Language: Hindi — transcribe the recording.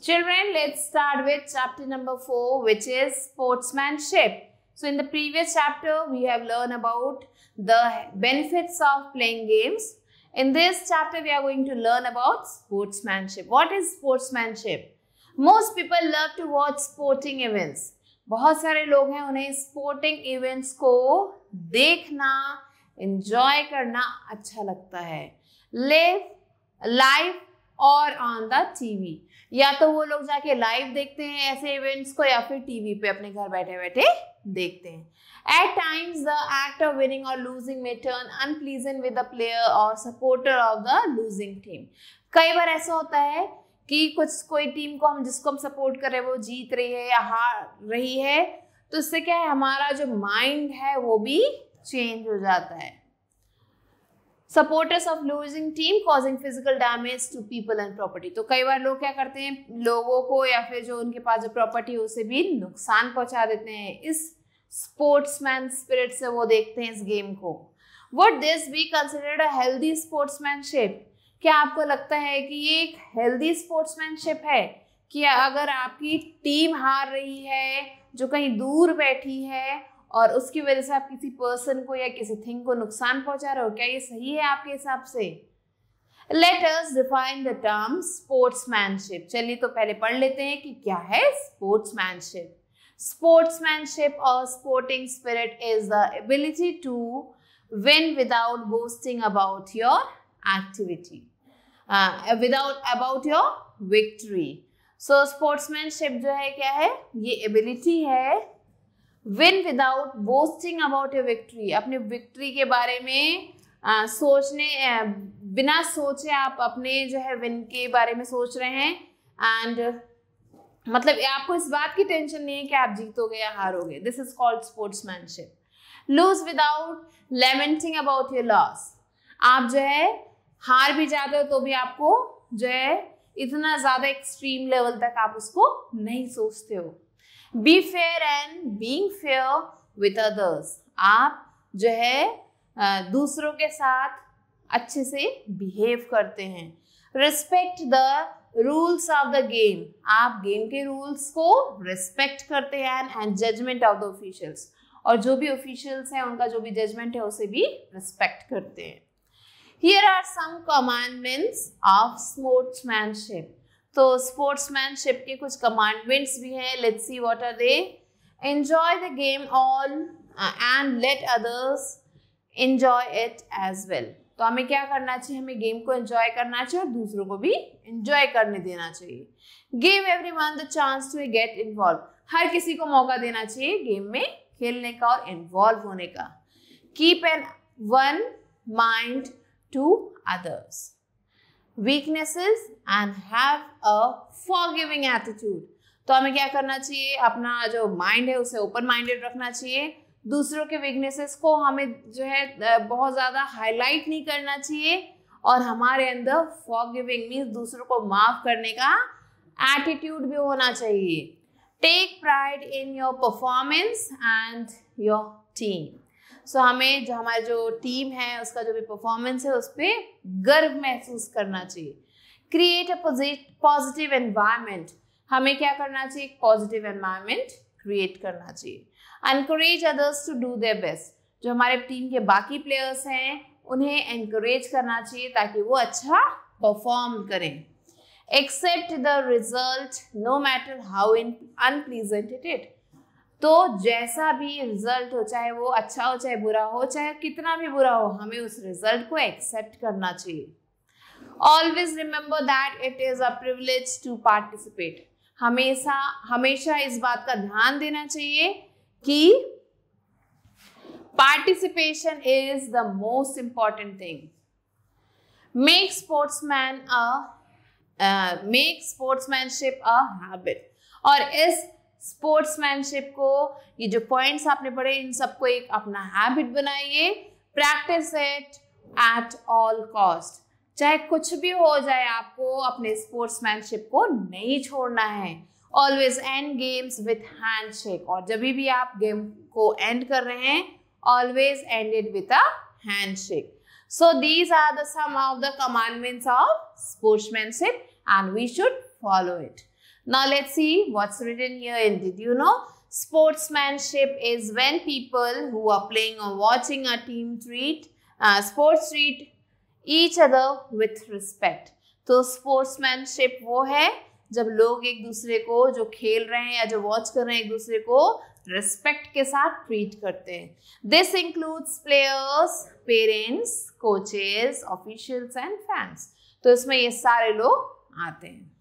Children, let's start with chapter number 4 which is sportsmanship. So in the previous chapter, we have learned about the benefits of playing games. In this chapter, we are going to learn about sportsmanship. What is sportsmanship? Most people love to watch sporting events. बहुत सारे लोग हैं उन्हें sporting events को देखना enjoy करना अच्छा लगता है Live life. और ऑन द टीवी या तो वो लोग जाके लाइव देखते हैं ऐसे इवेंट्स को या फिर टीवी पे अपने घर बैठे बैठे देखते हैं at times the act of winning और लूजिंग में turn unpleasant with the player और supporter of the losing team कई बार ऐसा होता है कि कुछ कोई टीम को हम जिसको हम सपोर्ट कर रहे हैं वो जीत रही है या हार रही है तो इससे क्या है हमारा जो माइंड है वो भी चेंज हो जाता है supporters of losing team causing physical damage to people and property तो कई बार लोग क्या करते हैं लोगों को या फिर जो उनके पास जो प्रॉपर्टी है उसे भी नुकसान पहुंचा देते हैं इस स्पोर्ट्समैन स्पिरिट से वो देखते हैं इस गेम को what this be considered a healthy sportsmanship क्या आपको लगता है कि ये एक हेल्दी स्पोर्ट्समैनशिप है कि अगर आपकी टीम हार रही है जो कहीं दूर बैठी है और उसकी वजह से आप किसी पर्सन को या किसी थिंग को नुकसान पहुंचा रहे हो क्या ये सही है आपके हिसाब से let us define the term sportsmanship चलिए तो पहले पढ़ लेते हैं कि क्या है स्पोर्ट्समैनशिप स्पोर्ट्समैनशिप और sporting spirit is the ability to win without boasting about your activity without about your victory so sportsmanship जो है क्या है ये एबिलिटी है win without boasting about your victory अपने विक्ट्री के बारे में आ, सोचने आ, बिना सोचे आप अपने जो है विन के बारे में सोच रहे हैं एंड मतलब आपको इस बात की टेंशन नहीं है कि आप जीतोगे या हारोगे this is called sportsmanship lose without lamenting about your loss आप जो है हार भी जाते हो तो भी आपको जो है इतना ज़्यादा एक्सट्रीम लेवल तक आप उसको नहीं सोचते हो be fair and being fair with others आप जो है दूसरों के साथ अच्छे से बिहेव करते हैं respect the rules of the game आप गेम के रूल्स को रिस्पेक्ट करते हैं and judgement of the officials और जो भी ऑफिशियल्स हैं उनका जो भी जजमेंट है उसे भी रिस्पेक्ट करते हैं here are some commandments of sportsmanship तो स्पोर्ट्समैनशिप के कुछ कमांडमेंट्स भी हैं let's see what are they enjoy the game all and let others enjoy it as well तो हमें क्या करना चाहिए हमें गेम को एंजॉय करना चाहिए और दूसरों को भी एंजॉय करने देना चाहिए give everyone the chance to get involve हर किसी को मौका देना चाहिए गेम में खेलने का और इन्वॉल्व होने का keep in one mind to others weaknesses and have a forgiving attitude तो हमें क्या करना चाहिए अपना जो माइंड है उसे ओपन माइंडेड रखना चाहिए दूसरों के वीकनेसेस को हमें जो है बहुत ज़्यादा हाईलाइट नहीं करना चाहिए और हमारे अंदर फॉरगिविंग मीन्स दूसरों को माफ करने का एटीट्यूड भी होना चाहिए take pride in your performance and your team so हमें जो हमारी जो टीम है उसका जो भी परफॉर्मेंस है उस पर गर्व महसूस करना चाहिए क्रिएट अ पॉजिटिव एनवायरमेंट हमें क्या करना चाहिए पॉजिटिव एनवायरमेंट क्रिएट करना चाहिए encourage others to do their best जो हमारे टीम के बाकी प्लेयर्स हैं उन्हें एनकरेज करना चाहिए ताकि वो अच्छा परफॉर्म करें accept the result no matter how in unpleasant it it तो जैसा भी रिजल्ट हो चाहे वो अच्छा हो चाहे बुरा हो चाहे कितना भी बुरा हो हमें उस रिजल्ट को एक्सेप्ट करना चाहिए always remember that it is a privilege to participate हमेशा हमेशा इस बात का ध्यान देना चाहिए कि participation is the most important thing make sportsman a make sportsmanship a habit और इस स्पोर्ट्समैनशिप को ये जो पॉइंट्स आपने पढ़े इन सबको एक अपना हैबिट बनाइए practice it at all cost चाहे कुछ भी हो जाए आपको अपने स्पोर्ट्समैनशिप को नहीं छोड़ना है always end games with hand shake और जब भी आप गेम को एंड कर रहे हैं always ended with a hand shake so these are the some of the commandments of sportsmanship and we should follow it Now let's see what's written here and did you know? Sportsmanship is when people who are playing or watching a team treat, uh, sports treat each other with respect. तो sportsmanship वो है जब लोग एक दूसरे को जो खेल रहे हैं या जो वॉच कर रहे हैं एक दूसरे को रिस्पेक्ट के साथ ट्रीट करते हैं this includes players parents coaches officials and fans तो इसमें ये सारे लोग आते हैं